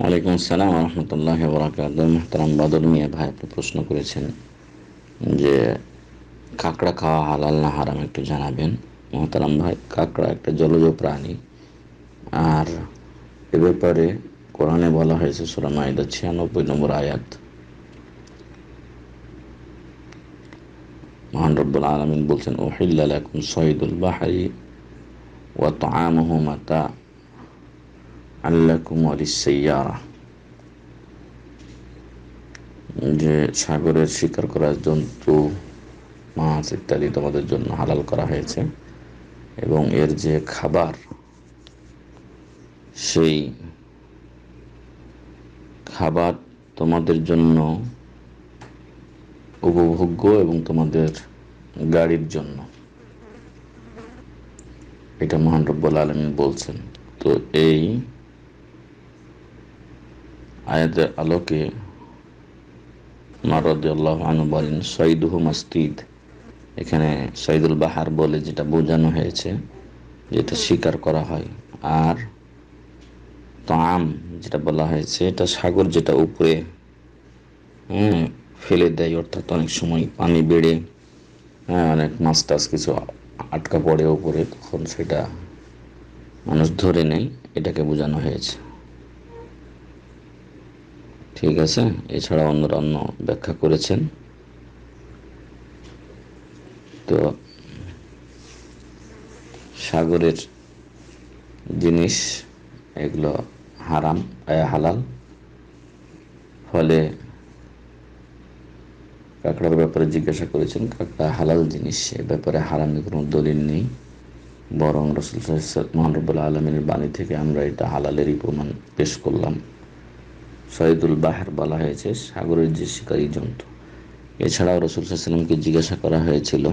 ওয়ালাইকুম আসসালাম রহমতুল্লাহ বরাকাত মেহতারাম বাদল মিয়া ভাই আপনি প্রশ্ন করেছেন যে কাঁকড়া খাওয়া হালাল না হারাম একটু জানাবেন মহতারাম ভাই কাঁকড়া একটা জলজ প্রাণী আর এ ব্যাপারে কোরআনে বলা হয়েছে সুরামাইদা ছিয়ানব্বই নম্বর আয়াত মহান রব্বুল আলমিন বলছেন ওহিল্লা লাকুম সঈদুল বাহারি ওয়া তো মাতা আল্লাহ আলিসাইয়ারা যে সাগরের শিকার করা জন্তু মাছ ইত্যাদি তোমাদের জন্য হালাল করা হয়েছে এবং এর যে খাবার সেই খাবার তোমাদের জন্য উপভোগ্য এবং তোমাদের গাড়ির জন্য এটা মহান আলমী বলছেন তো এই আয়াতের আলোকে মারদ্দাহ আনু বলেন সঈদুহু মাস্তিদ এখানে সঈদুল বাহার বলে যেটা বোঝানো হয়েছে যেটা স্বীকার করা হয় আর তাম যেটা বলা হয়েছে এটা সাগর যেটা উপরে হ্যাঁ, ফেলে দেয় অর্থাৎ অনেক সময় পানি বেড়ে হ্যাঁ অনেক মাছ টাছ কিছু আটকা পড়ে ওপরে তখন সেটা মানুষ ধরে নেয় এটাকে বোঝানো হয়েছে ঠিক আছে এছাড়া অন্য অন্য ব্যাখ্যা করেছেন তো সাগরের জিনিস এগুলো হারাম হালাল ফলে কাঁকড়ার ব্যাপারে জিজ্ঞাসা করেছেন কাঁকড়া হালাল জিনিস এ ব্যাপারে হারামে কোনো দলিল নেই বরং রসুল মোহাম্মবুল্লা আলমের বাণী থেকে আমরা এটা হালালেরই প্রমাণ পেশ করলাম সৈদুল বাহার বলা হয়েছে সাগরের যে শিকারী জন্তু এছাড়াও রসুল সাল্লামকে জিজ্ঞাসা করা হয়েছিল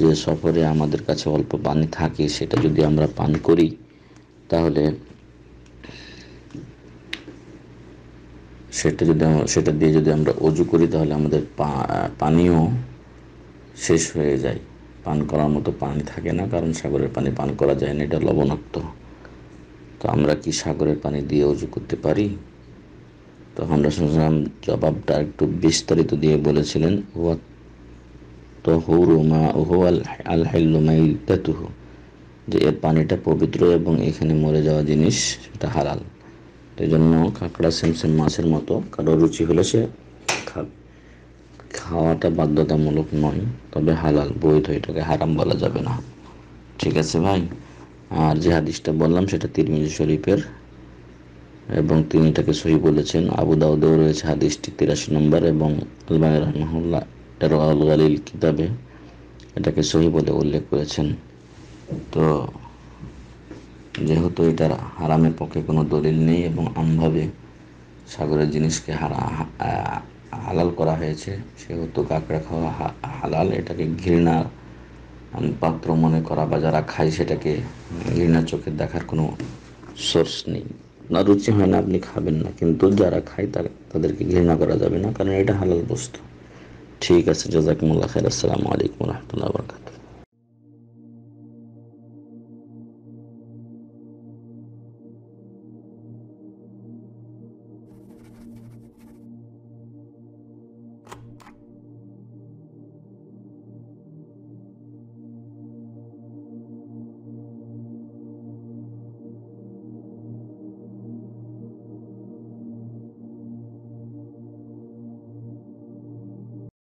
যে সফরে আমাদের কাছে অল্প পানি থাকে সেটা যদি আমরা পান করি তাহলে সেটা যদি সেটা দিয়ে যদি আমরা অজু করি তাহলে আমাদের পানিও শেষ হয়ে যায় পান করার মতো পানি থাকে না কারণ সাগরের পানি পান করা যায় না এটা লবণাক্ত তো আমরা কি সাগরের পানি দিয়ে অজু করতে পারি তখন রসুলাম জবাবটা একটু বিস্তারিত দিয়ে বলেছিলেন আল যে এর পানিটা পবিত্র এবং এখানে মরে যাওয়া জিনিস সেটা হালাল এই জন্য কাঁকড়া সেমসেম মাছের মতো কারো রুচি হলে সে খাওয়াটা বাধ্যতামূলক নয় তবে হালাল বৈধ এটাকে হারাম বলা যাবে না ঠিক আছে ভাই আর যে হাদিসটা বললাম সেটা তিরমিজি শরীফের এবং তিনি এটাকে সহি বলেছেন আবু দাউদেও রয়েছে হাদিসটি তিরাশি নম্বর এবং আলবানি রহমাহুল্লাহ আল গালিল কিতাবে এটাকে সহি বলে উল্লেখ করেছেন তো যেহেতু এটার হারামের পক্ষে কোনো দলিল নেই এবং আমভাবে সাগরের জিনিসকে হারা হালাল করা হয়েছে সেহেতু কাঁকড়া খাওয়া হালাল এটাকে ঘৃণা পাত্র মনে করা বা যারা খায় সেটাকে ঘৃণা চোখে দেখার কোনো সোর্স নেই না রুচি হয় না আপনি খাবেন না কিন্তু যারা খায় তারা তাদেরকে ঘৃণা করা যাবে না কারণ এটা হালাল বস্তু ঠিক আছে জাজাকুমুল্লাহ খের আসসালামু আলাইকুম রহমতুল্লাহ বরকাত